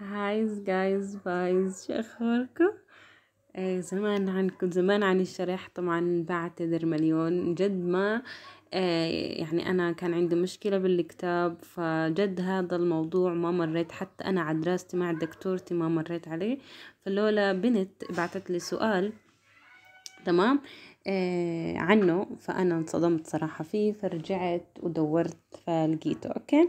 هايز جايز بايز شو اخباركم زمان إيه، عنكم زمان عن الشرح طبعا بعتذر مليون جد ما إيه، يعني انا كان عندي مشكلة بالكتاب فجد هذا الموضوع ما مريت حتى انا على دراستي مع دكتورتي ما مريت عليه فلولا بنت بعتت لي سؤال تمام آه، عنه فأنا انصدمت صراحة فيه فرجعت ودورت فلقيته أوكي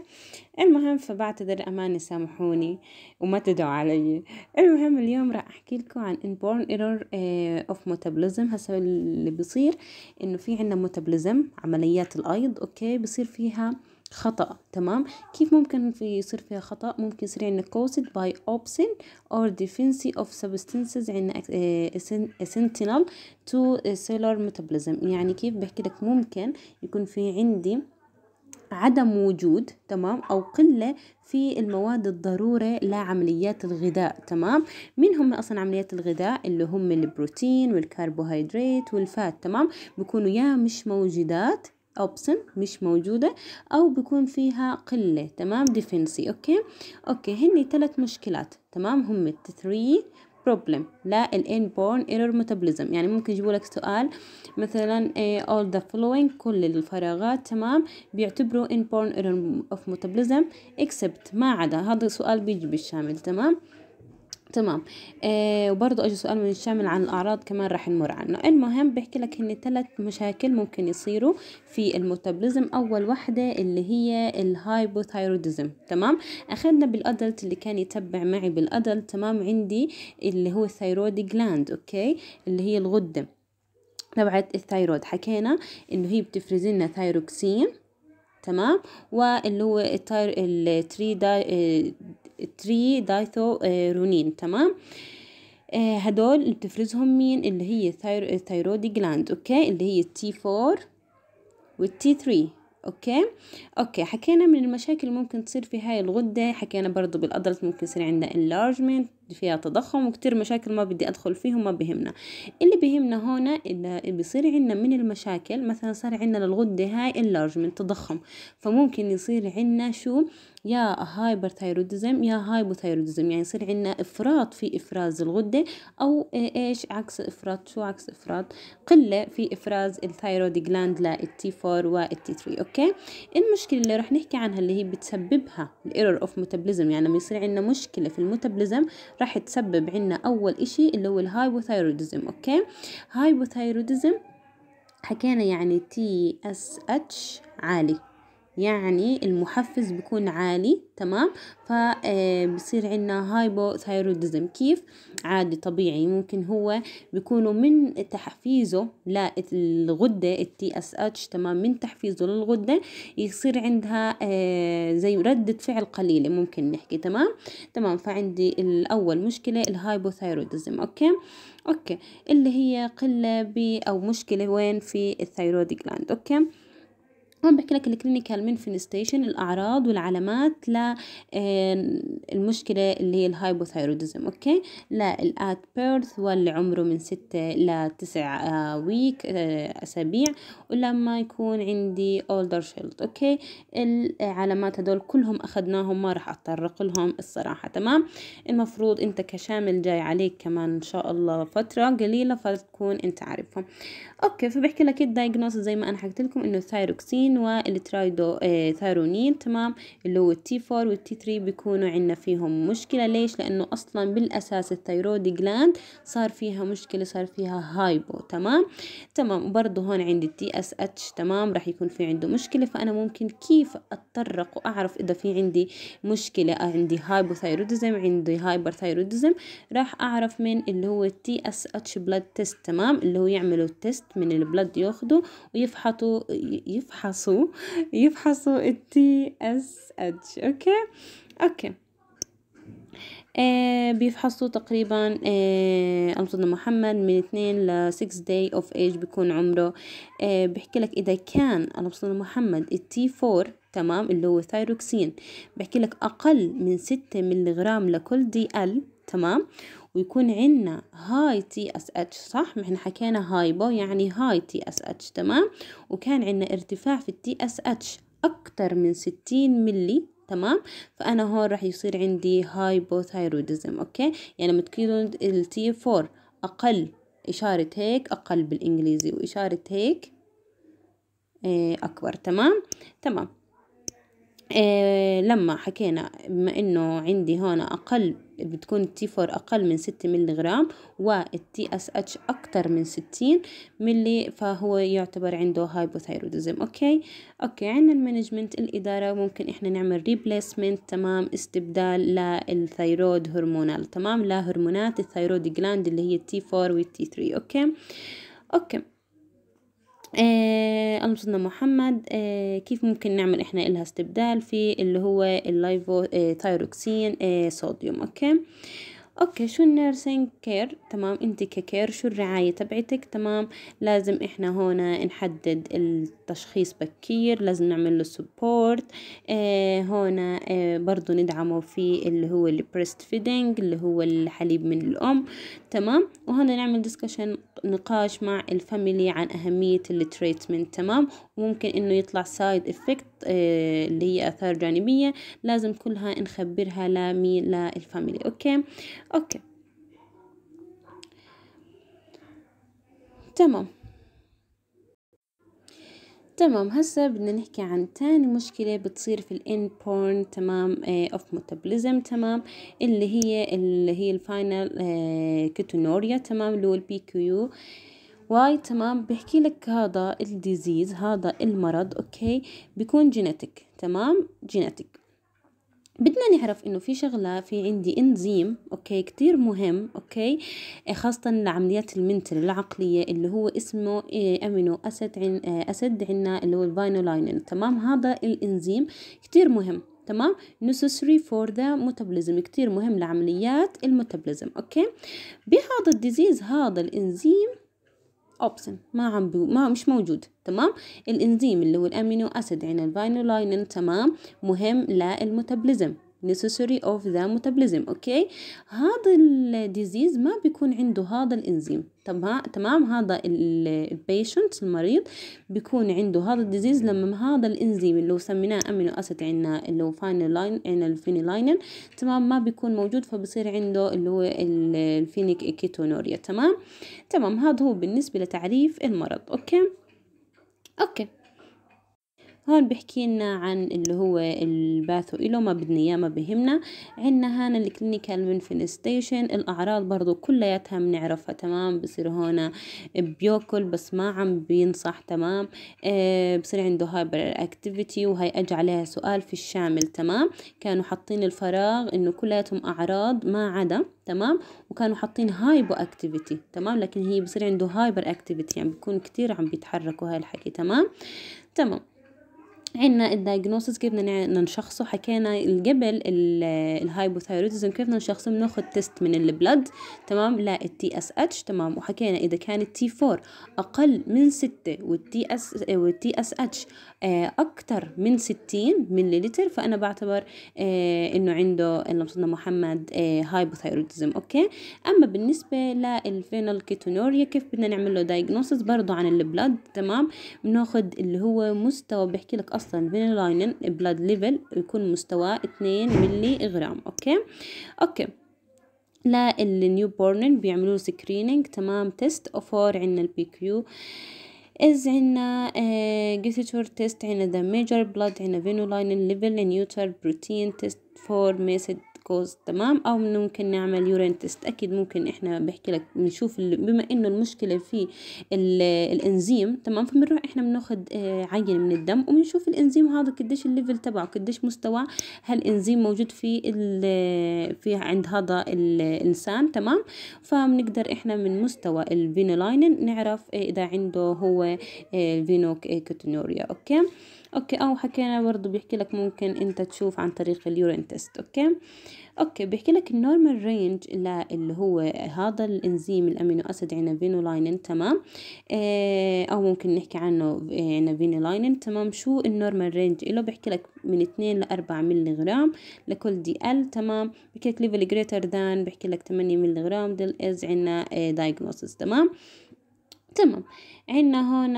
المهم فبعتذر أمانة سامحوني وما تدعوا علي المهم اليوم راح أحكي لكم عن inborn error آه، of metabolism هسا اللي بصير إنه في عنا metabolism عمليات الأيض أوكي بصير فيها خطأ تمام كيف ممكن في يصير فيها خطأ ممكن يصير عندنا caused by opsin or ديفينسي اوف substances عندنا اسنتينال to cellular metabolism يعني كيف بحكي لك ممكن يكون في عندي عدم وجود تمام أو قلة في المواد الضرورة لعمليات الغذاء تمام مين هم أصلا عمليات الغذاء اللي هم البروتين والكربوهيدرات والفات تمام بيكونوا يا مش موجودات اوبسن مش موجودة او بكون فيها قلة تمام ديفنسي اوكي اوكي هني ثلاث مشكلات تمام هم التثري problem لا ال inborn error metabolism يعني ممكن يجيبوا لك سؤال مثلا إيه، all the following كل الفراغات تمام بيعتبروا inborn error of metabolism except ما عدا هذا سؤال بيجي بالشامل تمام تمام آه وبرضه اجى سؤال من الشامل عن الاعراض كمان راح نمر عنه المهم بحكي لك ان ثلاث مشاكل ممكن يصيروا في الميتابوليزم اول واحده اللي هي الهايبوثايروديزم تمام اخذنا بالادلت اللي كان يتبع معي بالادلت تمام عندي اللي هو الثايرويد جلاند اوكي اللي هي الغده تبعت الثايرويد حكينا انه هي بتفرز لنا ثايروكسين تمام واللي هو التري دا 3 رونين تمام آه، هدول اللي بتفرزهم مين اللي هي الثيرودي جلاند اوكي اللي هي التي 4 والتي 3 اوكي اوكي حكينا من المشاكل ممكن تصير في هاي الغده حكينا برضه بالادلت ممكن يصير عندنا انلارجمنت فيها تضخم وكتير مشاكل ما بدي أدخل فيهم ما بهمنا اللي بهمنا هنا اللي بصير عندنا من المشاكل مثلا صار عندنا الغدة هاي من تضخم فممكن يصير عندنا شو يا هايبرثايروديزم يا هايبوثايروديزم يعني يصير عندنا إفراط في إفراز الغدة أو إيش عكس إفراط شو عكس إفراط قلة في إفراز الثايرويد جلاند للتي 4 والتي 3 أوكي المشكلة اللي رح نحكي عنها اللي هي بتسببها الايرور اوف ميتابوليزم يعني لما يصير عندنا مشكلة في الميتابوليزم راح تسبب عنا أول إشي اللي هو الهايبوثايروديزم أوكي هايبوثايروديزم حكينا يعني تي اس اتش عالي يعني المحفز بيكون عالي تمام فبصير آه، عنا هايبوثايرودزم كيف عادي طبيعي ممكن هو بيكونوا من تحفيزه للغدة التي اس اتش تمام من تحفيزه للغدة يصير عندها آه، زي ردة فعل قليلة ممكن نحكي تمام تمام فعندي الاول مشكلة الهايبوثايرودزم اوكي اوكي اللي هي قلة او مشكلة وين في الثايرويد جلاند اوكي هون بحكي لك الكلينيكال مينفينستيشن الاعراض والعلامات للمشكله اللي هي الهايبوثايرودزم اوكي للات بيرث واللي عمره من ستة لتسع ويك آه، آه، اسابيع ولما يكون عندي اولدر شيلد اوكي العلامات هدول كلهم اخذناهم ما راح اتطرق لهم الصراحه تمام المفروض انت كشامل جاي عليك كمان ان شاء الله فتره قليله فتكون انت عارفهم اوكي فبحكي لك الدايجنوست زي ما انا حكيت لكم انه الثايروكسين والترايدو والترايدوثيرونين آه، تمام اللي هو التي 4 والتي 3 بيكونوا عندنا فيهم مشكلة ليش لأنه أصلا بالأساس الثيرويد جلاند صار فيها مشكلة صار فيها هايبو تمام تمام وبرضه هون عندي التي اس اتش تمام راح يكون في عنده مشكلة فأنا ممكن كيف أتطرق وأعرف إذا في عندي مشكلة آه، عندي هايبوثيرودزم عندي هايبر هايبرثيرودزم راح أعرف من اللي هو التي اس اتش بلاد تيست تمام اللي هو يعملوا تيست من البلد ياخده ويفحطوا يفحص يفحصوا يفحصوا التي اس اتش اوكي اوكي آه بيفحصوا تقريبا آه أنصدنا محمد من اثنين ل 6 داي اوف ايج بيكون عمره آه بحكي لك إذا كان أنصدنا محمد التي 4 تمام اللي هو ثايروكسين بحكي لك أقل من 6 ملغرام لكل دي ال تمام ويكون عنا هاي تي اس اتش صح ما احنا حكينا هايبو يعني هاي تي اس اتش تمام وكان عنا ارتفاع في التي اس اتش اكتر من ستين ملي تمام فانا هون راح يصير عندي هايبوثايروديزم اوكي يعني لما تكون التي 4 اقل اشاره هيك اقل بالانجليزي واشاره هيك إيه، اكبر تمام تمام آه لما حكينا بما انه عندي هون اقل بتكون التي فور اقل من ستة ملي غرام والتي اس اتش اكتر من ستين ملي فهو يعتبر عنده هايبوثايرودزم اوكي اوكي عنا المانجمنت الاداره ممكن احنا نعمل ريبليسمنت تمام استبدال للثيرود هرمونال تمام لهرمونات الثيرود جلاند اللي هي التي فور والتي ثري اوكي اوكي آه المصنة محمد آه كيف ممكن نعمل احنا لها استبدال في اللي هو اللايفو آه تايروكسين آه صوديوم اوكي اوكي شو النيرسينج كير تمام انت ككير شو الرعاية تبعتك تمام لازم احنا هنا نحدد ال تشخيص بكير لازم نعمل له سبورت آه هنا آه برضو ندعمه في اللي هو البريست فيدنج اللي هو الحليب من الأم تمام وهنا نعمل ديسكشن نقاش مع الفاميلي عن أهمية التريتمنت تمام وممكن إنه يطلع سايد إفكت آه اللي هي آثار جانبية لازم كلها نخبرها لمين للفاميلي أوكي أوكي تمام تمام هسا بدنا نحكي عن تاني مشكلة بتصير في الان بورن تمام اوف آه، متابوليزم تمام اللي هي اللي هي الفاينل آه تمام اللي هو البي كيو واي تمام بحكي لك هذا الديزيز هذا المرض اوكي بيكون جينيتك تمام جينيتك بدنا نعرف انه في شغله في عندي انزيم اوكي كتير مهم اوكي آه، خاصه لعمليات المنتل العقليه اللي هو اسمه آه، امينو اسيد عن آه، اسد عنا اللي هو الفاينولاينين تمام هذا الانزيم كتير مهم تمام necessary for the metabolism كتير مهم لعمليات الميتابوليزم اوكي بهذا الديزيز هذا الانزيم اوبسن ما عم بيو ما مش موجود تمام الانزيم اللي هو الامينو اسيد يعني الفاينولاينين تمام مهم للميتابوليزم necessary of the metabolism اوكي هذا الديزيز ما بيكون عنده هذا الانزيم تمام هذا البيشنت المريض بيكون عنده هذا الديزيز لما هذا الانزيم اللي سميناه امينو اسيد عندنا اللي هو فاينلاين عندنا الفينيلاينين تمام ما بيكون موجود فبصير عنده اللي هو الفينيك كيتونوريا تمام تمام هذا هو بالنسبه لتعريف المرض اوكي اوكي هون بحكي لنا عن اللي هو الباثو إله ما بدنا اياه ما بهمنا عندنا هنا الكلينيكال منفن ستيشن الاعراض برضو كلياتها بنعرفها تمام بصير هون بياكل بس ما عم بينصح تمام آه بصير عنده هايبر اكتيفيتي وهي اجى عليها سؤال في الشامل تمام كانوا حاطين الفراغ انه كلياتهم اعراض ما عدا تمام وكانوا حاطين هايبو اكتيفيتي تمام لكن هي بصير عنده هايبر اكتيفيتي يعني بيكون كتير عم بيتحركوا هالحكي الحكي تمام تمام عنا الدايجنوسيس كيف بدنا نشخصه حكينا قبل الهايبوثايرويدزم كيف بدنا نشخصه بناخد تيست من البلد تمام لا التي اس اتش تمام وحكينا اذا كان التي 4 اقل من 6 والتي اس والتي اس اتش اكتر من 60 ملي لتر فانا بعتبر آه، انه عنده مصدنا محمد آه، هايبوثايرويدزم اوكي اما بالنسبه للفينال كيتونوريا كيف بدنا نعمل له دايجنوسيس برضه عن البلد تمام بناخد اللي هو مستوى بحكي لك اصلا فينيلاينين بلاد ليفل يكون مستواه 2 ملي غرام اوكي اوكي لا النيو بورنين بيعملوا سكرينينج تمام تيست اوفور عندنا البي كيو إز عنا جيتور تيست عنا ذا ميجر بلاد عنا فينولاينين ليفل نيوتر بروتين تيست فور ميسد جلوكوز تمام او ممكن نعمل يورين تيست اكيد ممكن احنا بحكي لك بنشوف بما انه المشكله في الانزيم تمام فبنروح احنا بناخد آه، عينه من الدم وبنشوف الانزيم هذا قديش الليفل تبعه قديش مستوى هالانزيم موجود في في عند هذا الانسان تمام فبنقدر احنا من مستوى الفينولاينين نعرف آه، اذا عنده هو الفينوكيتونوريا آه، اوكي اوكي او حكينا برضو بيحكي لك ممكن انت تشوف عن طريق اليورين تيست اوكي اوكي بيحكي لك النورمال رينج اللي هو هذا الانزيم الامينو اسيد فينولاينين تمام آه او ممكن نحكي عنه آه، فينولاينين تمام شو النورمال رينج له بيحكي لك من 2 ل 4 ملغ لكل دي ال تمام بيحكي لك ليفل جريتر ذان بيحكي لك 8 ملغ غرام از عنا دايجنوستس تمام تمام عنا هون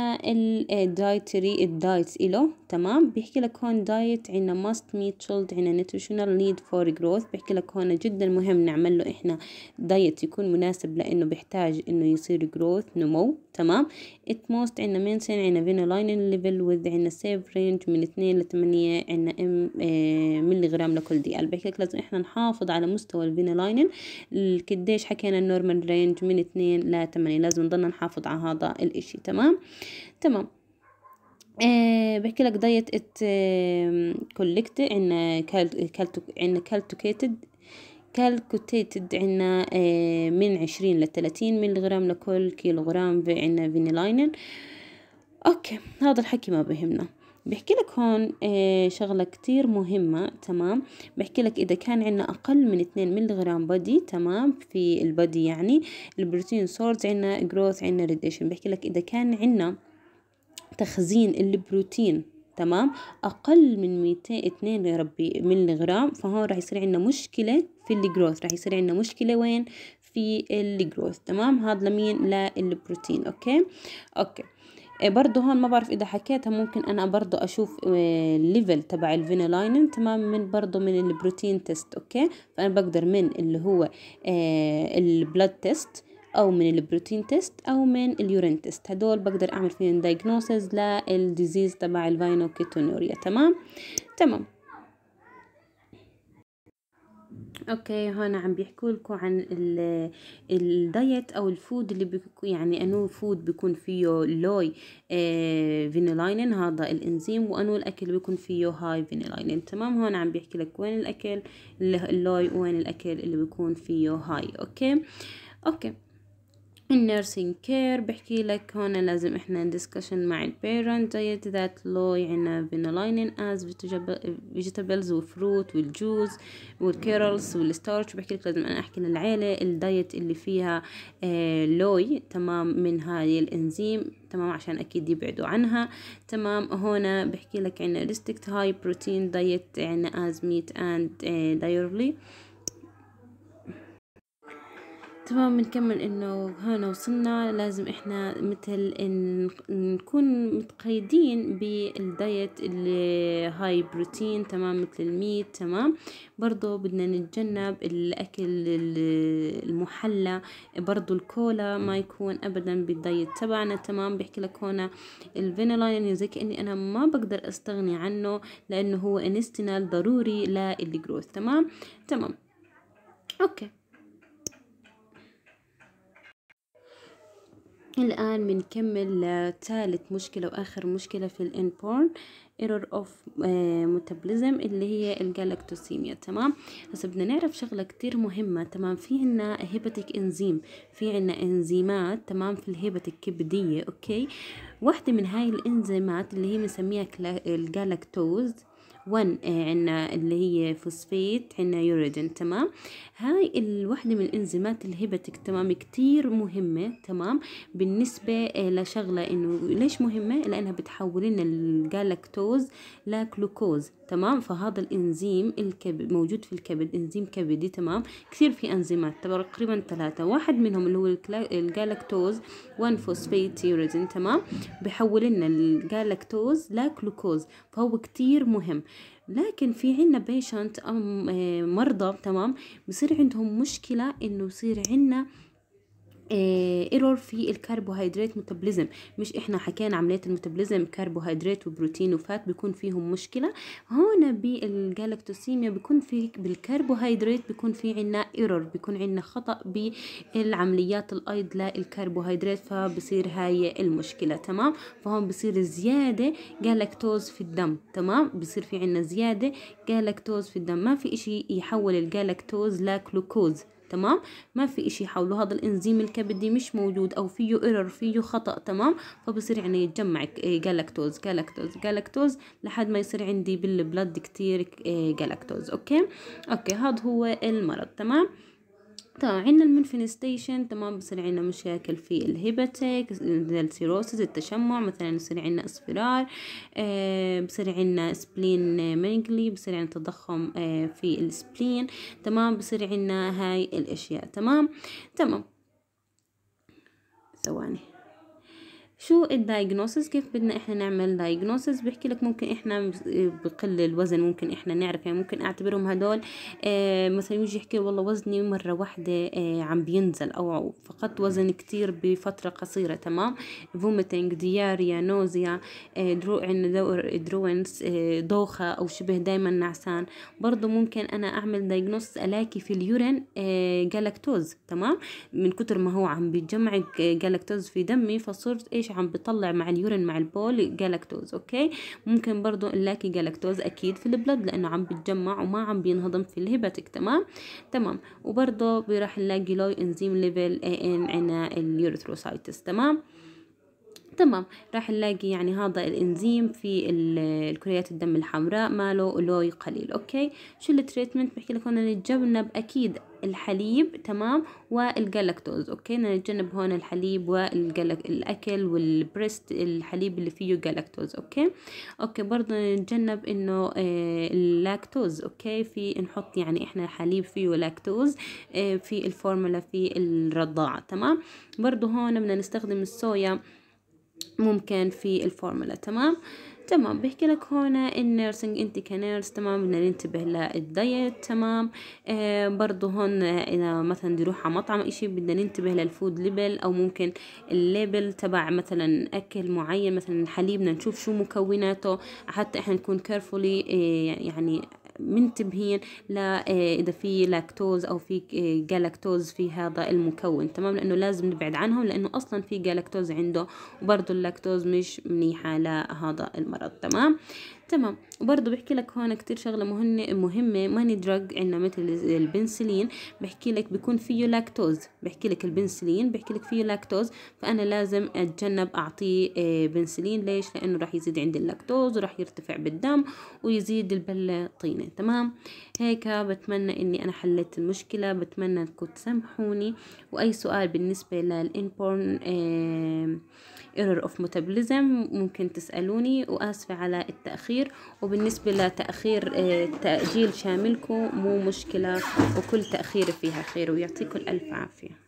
الدايتري الدايت إله تمام بيحكي لك هون دايت عنا ماست ميت شولد عنا nutritional نيد فور جروث بيحكي لك هون جدا مهم نعمل له إحنا دايت يكون مناسب لأنه بيحتاج إنه يصير جروث نمو تمام At most عنا منسن عنا فينولاينين ليفل with عنا سيف رينج من اثنين لثمانية عنا ام ملي غرام لكل دي بحكي لازم احنا نحافظ على مستوى الفينولاينين قديش حكينا النورمال رينج من اثنين لثمانية لازم نضلنا نحافظ على هذا الاشي تمام تمام ايه بحكي لك دايت ات كولكت عندنا كالتوكيتد كالكوتيت عنا آه، من عشرين لثلاثين ملغرام لكل كيلوغرام في عنا فينيلاينين اوكي هذا الحكي ما بهمنا بحكي لك هون آه، شغلة كتير مهمة تمام بحكي لك إذا كان عندنا أقل من 2 ملغرام بدي تمام في البادي يعني البروتين سورز عندنا جروث عندنا ريديشن بحكي لك إذا كان عندنا تخزين البروتين تمام اقل من 202 يا ربي ملي غرام فهون راح يصير عندنا مشكله في الجروث راح يصير عندنا مشكله وين في الجروث تمام هذا لمين للبروتين اوكي اوكي إيه، برضه هون ما بعرف اذا حكيتها ممكن انا برضه اشوف الليفل تبع الفينيلاينين تمام من برضه من البروتين تيست اوكي فانا بقدر من اللي هو إيه، البلد تيست او من البروتين تيست او من اليورين تيست هدول بقدر اعمل فيهم دايجنوسز للديزيز تبع الفاينوكيتونوريا تمام تمام اوكي هون عم بيحكوا لكم عن الدايت او الفود اللي بيكون يعني انو فود بيكون فيه لوي آه فينيلاينين هذا الانزيم وانو الاكل بيكون فيه هاي فينيلاينين تمام هون عم بيحكي لك وين الاكل اللوي وين الاكل اللي بيكون فيه هاي اوكي اوكي النيرسينج كير بحكي لك هون لازم احنا ديسكشن مع البيرنت دايت ذات لو يعني فينولاينين از فيجيتابلز وفروت والجوز والكيرلز والستارش بحكي لك لازم انا احكي للعيلة الدايت اللي فيها آه لوي تمام من هاي الانزيم تمام عشان اكيد يبعدوا عنها تمام هون بحكي لك عنا ريستكت هاي بروتين دايت عنا از ميت اند دايرلي تمام بنكمل انه هنا وصلنا لازم احنا مثل نكون متقيدين بالدايت اللي هاي بروتين تمام مثل الميت تمام برضو بدنا نتجنب الاكل المحلى برضو الكولا ما يكون ابدا بالدايت تبعنا تمام بيحكي لك هنا الفينيلاين يعني زي كاني انا ما بقدر استغني عنه لانه هو انستينال ضروري للجروث تمام تمام اوكي الآن بنكمل آه، ثالث مشكلة وآخر مشكلة في الانبورن ايرور اوف متابليزم اللي هي الجلاكتوسيميا تمام هسه بدنا نعرف شغله كتير مهمه تمام في عنا هيباتيك انزيم في عنا انزيمات تمام في الهيباتيك كبديه اوكي واحده من هاي الانزيمات اللي هي بنسميها الجالاكتوز ون عندنا اللي هي فوسفيت عندنا يوريدين تمام هاي الوحده من الانزيمات الهيباتيك تمام كتير مهمه تمام بالنسبه آه، لشغله انه ليش مهمه لانها بتحول لنا الجالكتوز لكلوكوز تمام فهذا الإنزيم الكبد موجود في الكبد إنزيم كبدي تمام كثير في أنزيمات تقريبا ثلاثة واحد منهم اللي هو الجالكتوز 1 فوسفيت يوريزين تمام بيحول لنا الجالكتوز لجلوكوز فهو كثير مهم لكن في عنا بيشنت آه، مرضى تمام بصير عندهم مشكلة إنه يصير عنا إيه، ايرور في الكربوهيدرات ميتابوليزم مش احنا حكينا عمليه الميتابوليزم كربوهيدرات وبروتين وفات بيكون فيهم مشكله هون بالجالكتوسيميا بيكون في بالكربوهيدرات بيكون في عنا ايرور بيكون عنا خطا بالعمليات الايض للكربوهيدرات فبصير هاي المشكله تمام فهون بصير زياده جالكتوز في الدم تمام بصير في عنا زياده جالكتوز في الدم ما في اشي يحول الجالكتوز لجلوكوز تمام ما في إشي حوله هذا الإنزيم الكبدي مش موجود أو فيه إيرور فيه خطأ تمام فبصير يعني يتجمع جالكتوز جالكتوز جالكتوز لحد ما يصير عندي بالبلد كتير جالكتوز إيه، أوكي أوكي هذا هو المرض تمام طبعا عندنا المنفنستيشن تمام بصير عندنا مشاكل في الهيباتيك السيروسز التشمع مثلا بصير عندنا اصفرار آه، بصير عندنا سبلين مانجلي بصير عندنا تضخم آه، في السبلين تمام بصير عندنا هاي الاشياء تمام تمام ثواني شو الدايجنوسيس كيف بدنا احنا نعمل دايجنوسيس بحكي لك ممكن احنا بقل الوزن ممكن احنا نعرف يعني ممكن اعتبرهم هدول آه مثلا يجي يحكي والله وزني مره واحده آه عم بينزل او فقدت وزن كتير بفتره قصيره تمام فوميتنج دياريا نوزيا آه درو دروينس آه دوخه او شبه دائما نعسان برضو ممكن انا اعمل دايجنوسيس الاقي في اليورين آه جالكتوز تمام من كتر ما هو عم بيتجمع جالكتوز آه، في دمي فصرت ايش عم بطلع مع اليورين مع البول جالاكتوز اوكي ممكن برضو نلاقي جالاكتوز اكيد في البلد لانه عم بتجمع وما عم بينهضم في الهيباتيك تمام تمام وبرضو راح نلاقي لو انزيم ليفل ان عنا اليوريثروسايتس تمام تمام راح نلاقي يعني هذا الانزيم في الكريات الدم الحمراء ماله لوي قليل اوكي شو التريتمنت بحكي لك هون نتجنب اكيد الحليب تمام والجلاكتوز اوكي نتجنب هون الحليب والجلك الاكل والبريست الحليب اللي فيه جلاكتوز اوكي اوكي برضه نتجنب انه آه، اللاكتوز اوكي في نحط يعني احنا حليب فيه لاكتوز آه، في الفورمولا في الرضاعة تمام برضه هون بدنا نستخدم الصويا ممكن في الفورمولا تمام آه تمام بيحكي لك هون النيرسينج انت كنيرس تمام بدنا ننتبه للدايت تمام آه برضو هون اذا مثلا نروح على مطعم اشي بدنا ننتبه للفود ليبل او ممكن الليبل تبع مثلا اكل معين مثلا بدنا نشوف شو مكوناته حتى احنا نكون كيرفولي آه يعني منتبهين لا آه، اذا في لاكتوز او في آه، جالاكتوز في هذا المكون تمام لانه لازم نبعد عنهم لانه اصلا في جالاكتوز عنده وبرضه اللاكتوز مش منيحه لهذا المرض تمام تمام وبرضه بحكي لك هون كتير شغله مهمه مهمه ماني دراج عندنا مثل البنسلين بحكي لك بيكون فيه لاكتوز بحكي لك البنسلين بحكي لك فيه لاكتوز فانا لازم اتجنب اعطيه آه، بنسلين ليش لانه راح يزيد عندي اللاكتوز وراح يرتفع بالدم ويزيد البله طينه تمام هيك بتمنى اني انا حليت المشكله بتمنى انكم تسامحوني واي سؤال بالنسبه للانبورن ايرور اوف ميتابوليزم ممكن تسالوني واسفه على التاخير وبالنسبه لتاخير آه، تاجيل شاملكم مو مشكله وكل تاخير فيها خير ويعطيكم الف عافيه